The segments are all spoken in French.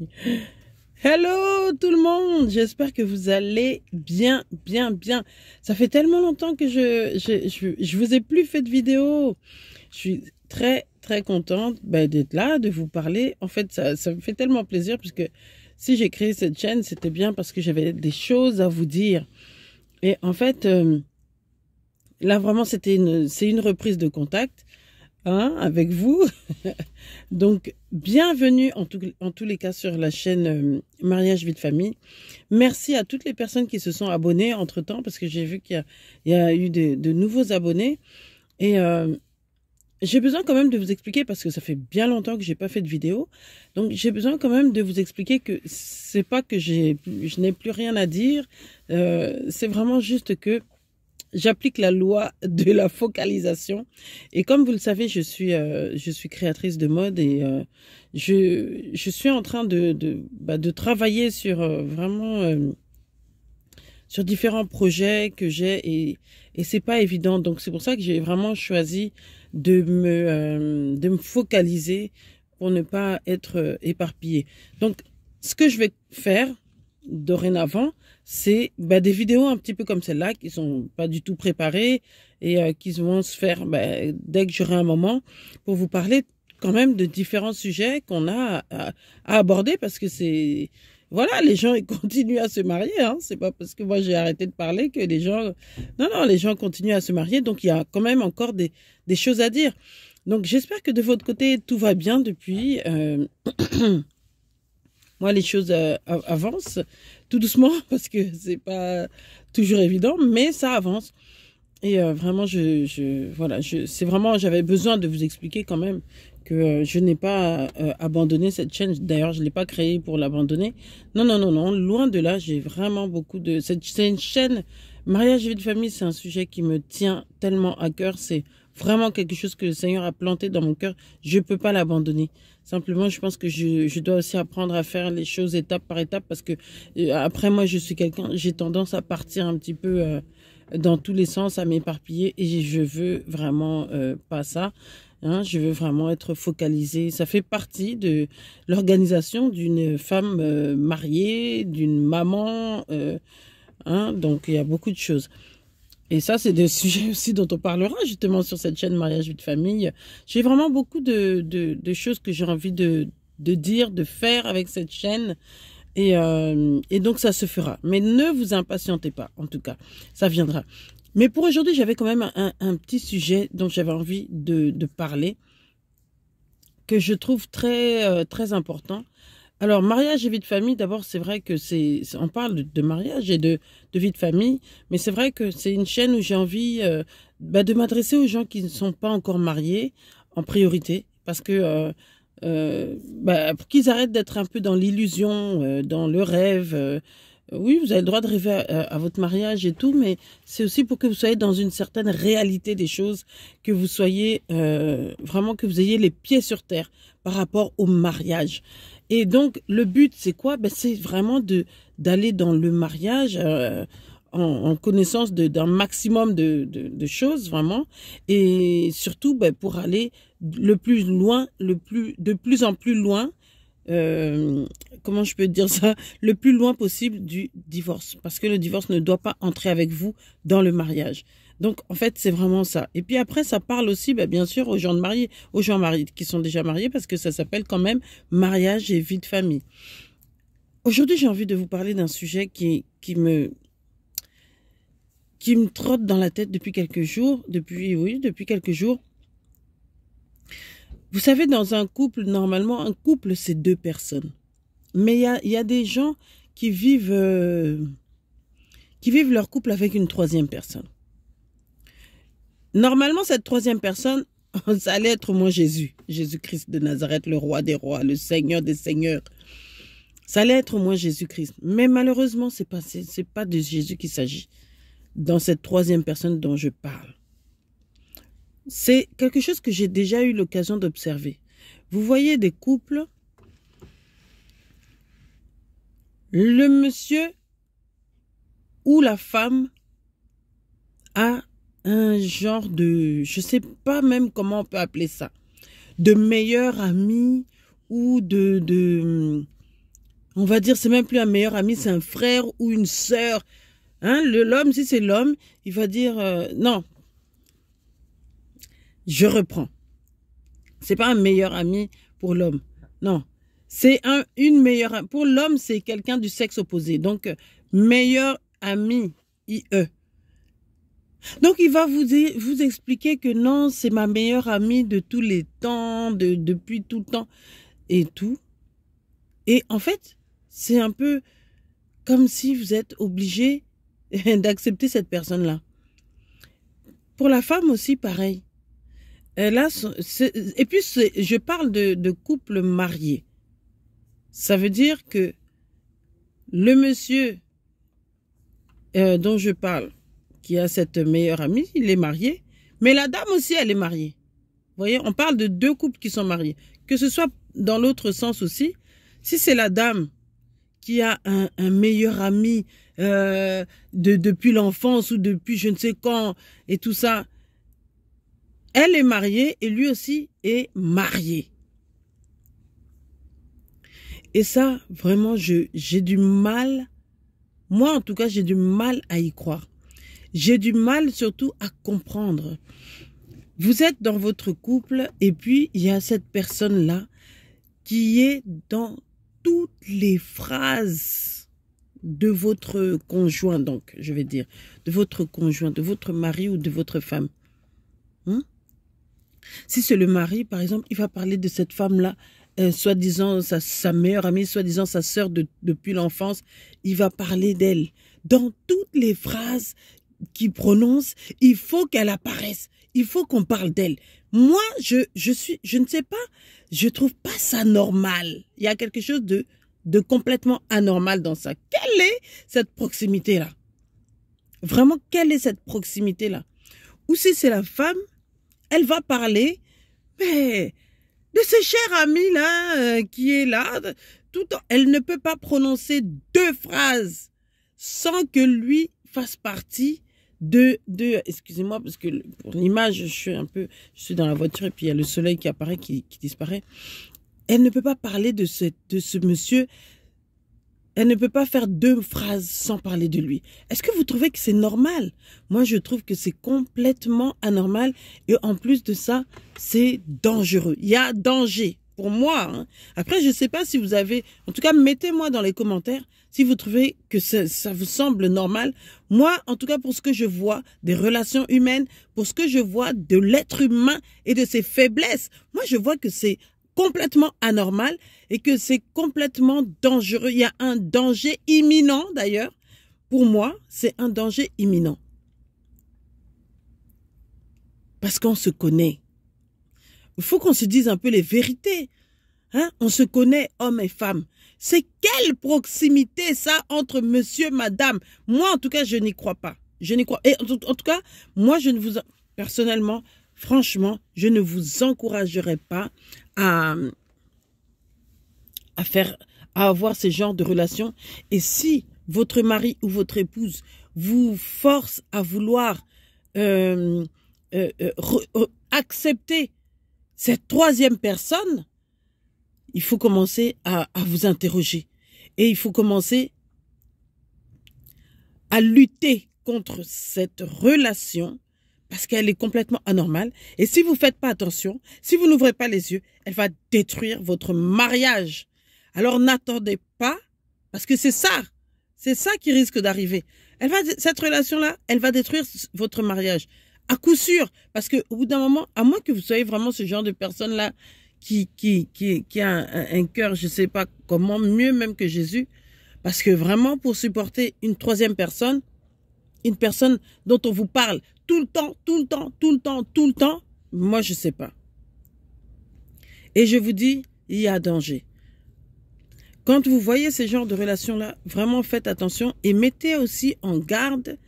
Hello tout le monde, j'espère que vous allez bien, bien, bien. Ça fait tellement longtemps que je je, je, vous ai plus fait de vidéo. Je suis très très contente bah, d'être là, de vous parler. En fait, ça, ça me fait tellement plaisir puisque si j'ai créé cette chaîne, c'était bien parce que j'avais des choses à vous dire. Et en fait, euh, là vraiment, c'était une, c'est une reprise de contact. Hein, avec vous. Donc, bienvenue en, tous les cas sur la chaîne euh, Mariage Vie de Famille. Merci à toutes les personnes qui se sont abonnées entre-temps, parce que j'ai vu qu'il y, a eu de, nouveaux abonnés. Et euh, j'ai besoin quand même de vous expliquer, parce que ça fait bien longtemps que j'ai pas fait de vidéo, donc j'ai besoin quand même de vous expliquer que c'est pas que je n'ai plus rien à dire, euh, c'est vraiment juste que j'applique la loi de la focalisation. Et comme vous le savez, je suis, euh, je suis créatrice de mode et euh, je, je suis en train de, de, bah, travailler sur euh, vraiment sur différents projets que j'ai et, et c'est pas évident. Donc c'est pour ça que j'ai vraiment choisi de me, de me focaliser pour ne pas être éparpillée. Donc ce que je vais faire dorénavant, c'est bah, des vidéos un petit peu comme celle-là qui sont pas du tout préparées et euh, qui vont se faire bah, dès que j'aurai un moment pour vous parler quand même de différents sujets qu'on a à, aborder parce que c'est voilà les gens ils continuent à se marier hein. c'est pas parce que moi j'ai arrêté de parler que les gens non non les gens continuent à se marier donc il y a quand même encore des, des choses à dire donc j'espère que de votre côté tout va bien depuis euh, moi les choses euh, avancent tout doucement parce que c'est pas toujours évident, mais ça avance. Et euh, vraiment, je, voilà, je, c'est vraiment, j'avais besoin de vous expliquer quand même que euh, je n'ai pas euh, abandonné cette chaîne. D'ailleurs, je l'ai pas créée pour l'abandonner. Non, non, non, non. Loin de là, j'ai vraiment beaucoup de cette c'est une chaîne mariage et vie de famille. C'est un sujet qui me tient tellement à cœur. C'est vraiment quelque chose que le Seigneur a planté dans mon cœur. Je ne peux pas l'abandonner. Simplement, je pense que je, dois aussi apprendre à faire les choses étape par étape parce que euh, après moi, je suis quelqu'un, j'ai tendance à partir un petit peu euh, dans tous les sens, à m'éparpiller et je veux vraiment euh, pas ça. Hein. je veux vraiment être focalisée. Ça fait partie de l'organisation d'une femme mariée, d'une maman. Hein. donc, il y a beaucoup de choses. Et ça, c'est des sujets aussi dont on parlera justement sur cette chaîne Mariage Vie de Famille. J'ai vraiment beaucoup de, de, choses que j'ai envie de, de dire, de faire avec cette chaîne. Et, euh, et donc, ça se fera. Mais ne vous impatientez pas, en tout cas. Ça viendra. Mais pour aujourd'hui, j'avais quand même un, petit sujet dont j'avais envie de, de, parler, que je trouve très, euh, très important. Alors, mariage et vie de famille, d'abord, c'est vrai que c'est. On parle de, mariage et de, vie de famille, mais c'est vrai que c'est une chaîne où j'ai envie euh, bah, de m'adresser aux gens qui ne sont pas encore mariés en priorité, parce que. Euh, euh, bah, pour qu'ils arrêtent d'être un peu dans l'illusion, dans le rêve. oui, vous avez le droit de rêver à votre mariage et tout, mais c'est aussi pour que vous soyez dans une certaine réalité des choses, que vous soyez vraiment que vous ayez les pieds sur terre par rapport au mariage. Et donc, le but, c'est quoi ben, C'est vraiment d'aller dans le mariage euh, en, connaissance d'un maximum de, choses, vraiment. Et surtout, ben, pour aller le plus loin, le plus, de plus en plus loin euh, comment je peux dire ça, le plus loin possible du divorce. Parce que le divorce ne doit pas entrer avec vous dans le mariage. Donc, en fait, c'est vraiment ça. Et puis après, ça parle aussi, bah, bien sûr, aux gens de mariés, aux gens mariés qui sont déjà mariés, parce que ça s'appelle quand même mariage et vie de famille. Aujourd'hui, j'ai envie de vous parler d'un sujet qui, qui me qui me trotte dans la tête depuis quelques jours, depuis oui, depuis quelques jours. Vous savez, dans un couple, normalement, un couple, c'est deux personnes. Mais il y a, des gens qui vivent, euh, qui vivent leur couple avec une troisième personne. Normalement, cette troisième personne, ça allait être moi Jésus, Jésus-Christ de Nazareth, le roi des rois, le seigneur des seigneurs. Ça allait être moi Jésus-Christ. Mais malheureusement, c'est pas, c'est pas de Jésus qu'il s'agit dans cette troisième personne dont je parle. C'est quelque chose que j'ai déjà eu l'occasion d'observer. Vous voyez des couples, le monsieur ou la femme a un genre de, je ne sais pas même comment on peut appeler ça, de meilleur ami ou de, de on va dire, c'est même plus un meilleur ami, c'est un frère ou une sœur. Hein, l'homme, si c'est l'homme, il va dire, euh, non, je reprends. C'est pas un meilleur ami pour l'homme. Non. C'est un, une meilleure, pour l'homme, c'est quelqu'un du sexe opposé. Donc, euh, meilleur ami, IE. Donc, il va vous, vous expliquer que non, c'est ma meilleure amie de tous les temps, de, depuis tout le temps et tout. Et en fait, c'est un peu comme si vous êtes obligé d'accepter cette personne-là. Pour la femme aussi, pareil. Et euh, là, et puis je parle de, de couple marié. Ça veut dire que le monsieur euh, dont je parle, qui a cette meilleure amie, il est marié, mais la dame aussi, elle est mariée. Vous voyez, on parle de deux couples qui sont mariés. Que ce soit dans l'autre sens aussi, si c'est la dame qui a un, meilleur ami euh, de, depuis l'enfance ou depuis je ne sais quand et tout ça, elle est mariée et lui aussi est marié. Et ça, vraiment, j'ai du mal. Moi, en tout cas, j'ai du mal à y croire. J'ai du mal surtout à comprendre. Vous êtes dans votre couple et puis il y a cette personne-là qui est dans toutes les phrases de votre conjoint, donc, je vais dire, de votre conjoint, de votre mari ou de votre femme. Hein si c'est le mari, par exemple, il va parler de cette femme-là, euh, soi-disant sa, meilleure amie, soi-disant sa sœur depuis l'enfance, il va parler d'elle. Dans toutes les phrases qu'il prononce, il faut qu'elle apparaisse. Il faut qu'on parle d'elle. Moi, je, je suis, je ne sais pas, je trouve pas ça normal. Il y a quelque chose de, de complètement anormal dans ça. Quelle est cette proximité-là? Vraiment, quelle est cette proximité-là? Ou si c'est la femme, elle va parler mais de ce cher ami là euh, qui est là, tout elle ne peut pas prononcer deux phrases sans que lui fasse partie de, de excusez-moi parce que pour l'image je suis un peu je suis dans la voiture et puis il y a le soleil qui apparaît qui, qui disparaît. Elle ne peut pas parler de ce de ce monsieur elle ne peut pas faire deux phrases sans parler de lui. Est-ce que vous trouvez que c'est normal Moi, je trouve que c'est complètement anormal. Et en plus de ça, c'est dangereux. Il y a danger pour moi. Hein. Après, je ne sais pas si vous avez... En tout cas, mettez-moi dans les commentaires si vous trouvez que ça vous semble normal. Moi, en tout cas, pour ce que je vois des relations humaines, pour ce que je vois de l'être humain et de ses faiblesses, moi, je vois que c'est complètement anormal et que c'est complètement dangereux. Il y a un danger imminent d'ailleurs. Pour moi, c'est un danger imminent. Parce qu'on se connaît. Il faut qu'on se dise un peu les vérités. Hein. On se connaît, hommes et femmes. C'est quelle proximité ça entre monsieur, madame Moi, en tout cas, je n'y crois pas. Je n'y crois. en tout, cas, moi, je ne vous personnellement, franchement, je ne vous encouragerai pas à, faire, à avoir ce genre de relation. Et si votre mari ou votre épouse vous force à vouloir euh, euh, euh, accepter cette troisième personne, il faut commencer à vous interroger. Et il faut commencer à lutter contre cette relation parce qu'elle est complètement anormale. Et si vous ne faites pas attention, si vous n'ouvrez pas les yeux, elle va détruire votre mariage. Alors n'attendez pas, parce que c'est ça, c'est ça qui risque d'arriver. Elle va, cette relation-là, elle va détruire votre mariage. À coup sûr, parce que au bout d'un moment, à moins que vous soyez vraiment ce genre de personne-là qui, qui, qui, a un, un cœur, je ne sais pas comment, mieux même que Jésus, parce que vraiment, pour supporter une troisième personne, une personne dont on vous parle tout le temps, tout le temps, tout le temps, tout le temps, moi, je ne sais pas. Et je vous dis, il y a danger. Quand vous voyez ce genre de relations-là, vraiment faites attention et mettez aussi en garde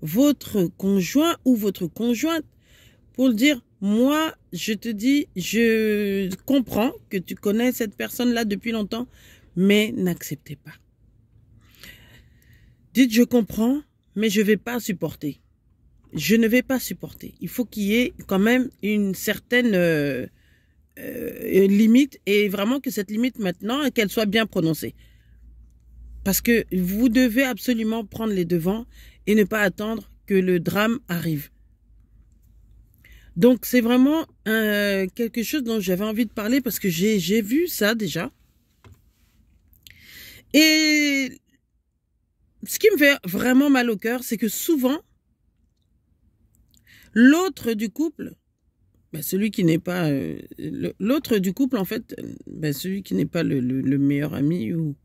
votre conjoint ou votre conjointe pour dire, moi, je te dis, je comprends que tu connais cette personne-là depuis longtemps, mais n'acceptez pas. Dites, je comprends, mais je ne vais pas supporter je ne vais pas supporter. Il faut qu'il y ait quand même une certaine euh, euh, limite et vraiment que cette limite maintenant, qu'elle soit bien prononcée. Parce que vous devez absolument prendre les devants et ne pas attendre que le drame arrive. Donc c'est vraiment euh, quelque chose dont j'avais envie de parler parce que j'ai vu ça déjà. Et ce qui me fait vraiment mal au cœur, c'est que souvent, L'autre du couple, ben, celui qui n'est pas euh, l'autre du couple en fait, ben, celui qui n'est pas le, meilleur ami ou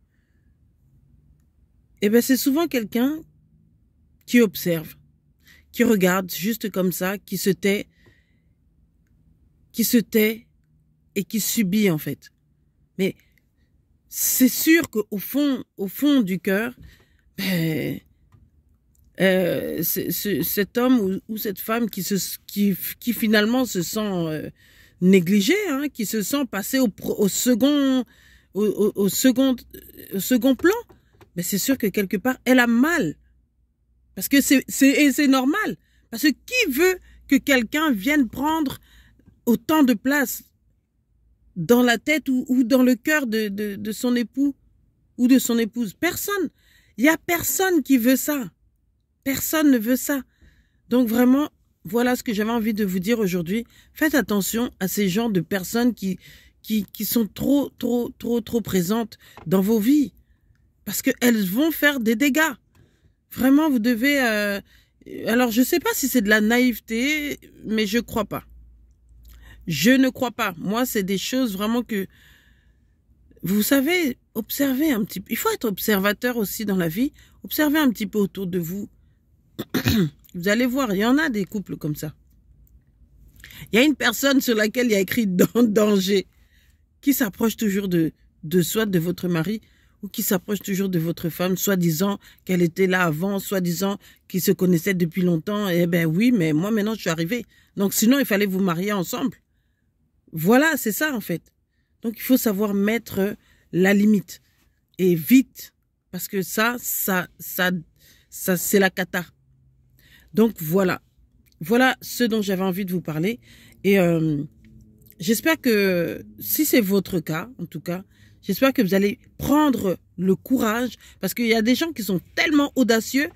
et eh ben c'est souvent quelqu'un qui observe, qui regarde juste comme ça, qui se tait, qui se tait et qui subit en fait. Mais c'est sûr qu'au fond, au fond du cœur, ben, euh, cet homme ou, ou, cette femme qui, se, qui, qui finalement se sent euh, négligé, hein, qui se sent passé au, au, second, au, au, second, second plan, mais ben, c'est sûr que quelque part, elle a mal. Parce que c'est c'est normal. Parce que qui veut que quelqu'un vienne prendre autant de place dans la tête ou, ou dans le cœur de, de, de son époux ou de son épouse Personne. Il n'y a personne qui veut ça. Personne ne veut ça. Donc vraiment, voilà ce que j'avais envie de vous dire aujourd'hui. Faites attention à ces gens de personnes qui, qui, sont trop, trop, trop, trop présentes dans vos vies. Parce qu'elles vont faire des dégâts. Vraiment, vous devez... Euh, alors, je ne sais pas si c'est de la naïveté, mais je ne crois pas. Je ne crois pas. Moi, c'est des choses vraiment que... Vous savez, observez un petit peu. Il faut être observateur aussi dans la vie. Observez un petit peu autour de vous Vous allez voir, il y en a des couples comme ça. Il y a une personne sur laquelle il y a écrit dans danger qui s'approche toujours de, de de votre mari ou qui s'approche toujours de votre femme, soi-disant qu'elle était là avant, soi-disant qu'ils se connaissaient depuis longtemps. Eh bien oui, mais moi maintenant je suis arrivée. Donc sinon il fallait vous marier ensemble. Voilà, c'est ça en fait. Donc il faut savoir mettre la limite et vite parce que ça, ça, ça, ça, c'est la cata. Donc voilà, voilà ce dont j'avais envie de vous parler. Et euh, j'espère que si c'est votre cas, en tout cas, j'espère que vous allez prendre le courage parce qu'il y a des gens qui sont tellement audacieux.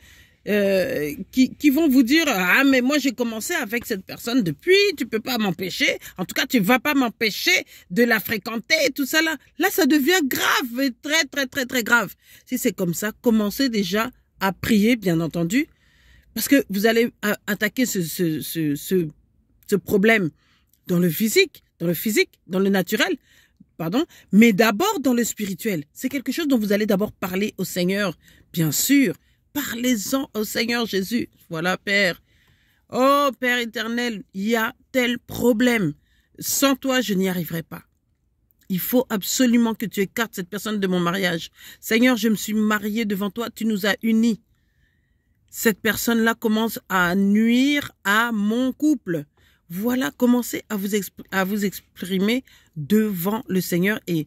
Euh, qui, vont vous dire ah mais moi j'ai commencé avec cette personne depuis tu peux pas m'empêcher en tout cas tu vas pas m'empêcher de la fréquenter et tout ça là là ça devient grave très très très très grave si c'est comme ça commencez déjà à prier bien entendu parce que vous allez attaquer ce, problème dans le physique, dans le physique, dans le naturel, pardon, mais d'abord dans le spirituel. C'est quelque chose dont vous allez d'abord parler au Seigneur, bien sûr. Parlez-en au Seigneur Jésus. Voilà, Père. Oh, Père éternel, il y a tel problème. Sans toi, je n'y arriverai pas. Il faut absolument que tu écartes cette personne de mon mariage. Seigneur, je me suis mariée devant toi, tu nous as unis cette personne-là commence à nuire à mon couple. Voilà, commencez à vous, exprimer, à vous exprimer devant le Seigneur et,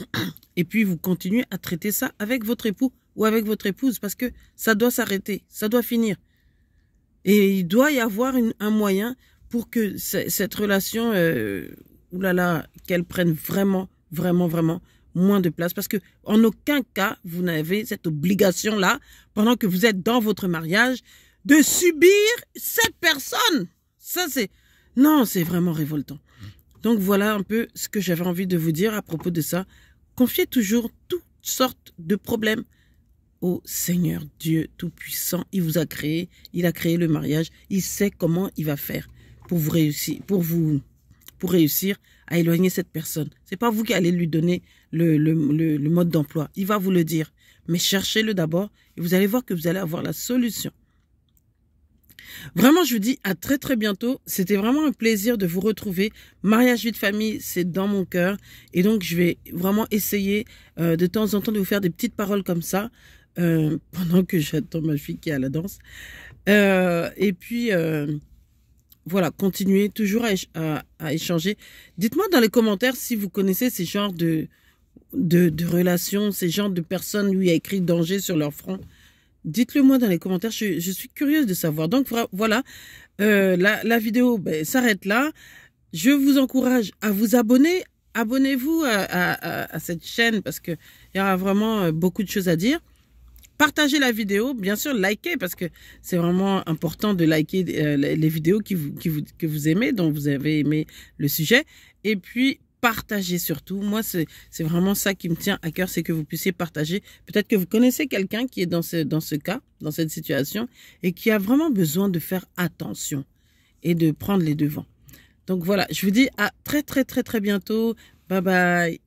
et puis vous continuez à traiter ça avec votre époux ou avec votre épouse parce que ça doit s'arrêter, ça doit finir. Et il doit y avoir un moyen pour que cette relation, euh, oulala, qu'elle prenne vraiment, vraiment, vraiment moins de place parce que en aucun cas vous n'avez cette obligation là pendant que vous êtes dans votre mariage de subir cette personne. Ça c'est non, c'est vraiment révoltant. Donc voilà un peu ce que j'avais envie de vous dire à propos de ça. Confiez toujours toutes sortes de problèmes au Seigneur Dieu Tout-Puissant. Il vous a créé, il a créé le mariage, il sait comment il va faire pour vous réussir, pour vous, pour réussir à éloigner cette personne. C'est pas vous qui allez lui donner le, mode d'emploi. Il va vous le dire. Mais cherchez-le d'abord et vous allez voir que vous allez avoir la solution. Vraiment, je vous dis à très très bientôt. C'était vraiment un plaisir de vous retrouver. Mariage vie de famille, c'est dans mon cœur. Et donc, je vais vraiment essayer euh, de temps en temps de vous faire des petites paroles comme ça. Euh, pendant que j'attends ma fille qui est à la danse. Euh, et puis, voilà, continuez toujours à, échanger. Dites-moi dans les commentaires si vous connaissez ces genres de, de, relations, ces genres de personnes lui a écrit danger sur leur front. Dites-le moi dans les commentaires, je, suis curieuse de savoir. Donc voilà, euh, la, vidéo ben, s'arrête là. Je vous encourage à vous abonner. Abonnez-vous à, à, cette chaîne parce qu'il y aura vraiment euh, beaucoup de choses à dire partagez la vidéo, bien sûr, likez parce que c'est vraiment important de liker euh, les vidéos qui que vous aimez, dont vous avez aimé le sujet. Et puis, partagez surtout. Moi, c'est vraiment ça qui me tient à cœur, c'est que vous puissiez partager. Peut-être que vous connaissez quelqu'un qui est dans ce, dans ce cas, dans cette situation, et qui a vraiment besoin de faire attention et de prendre les devants. Donc voilà, je vous dis à très très très très bientôt. Bye bye.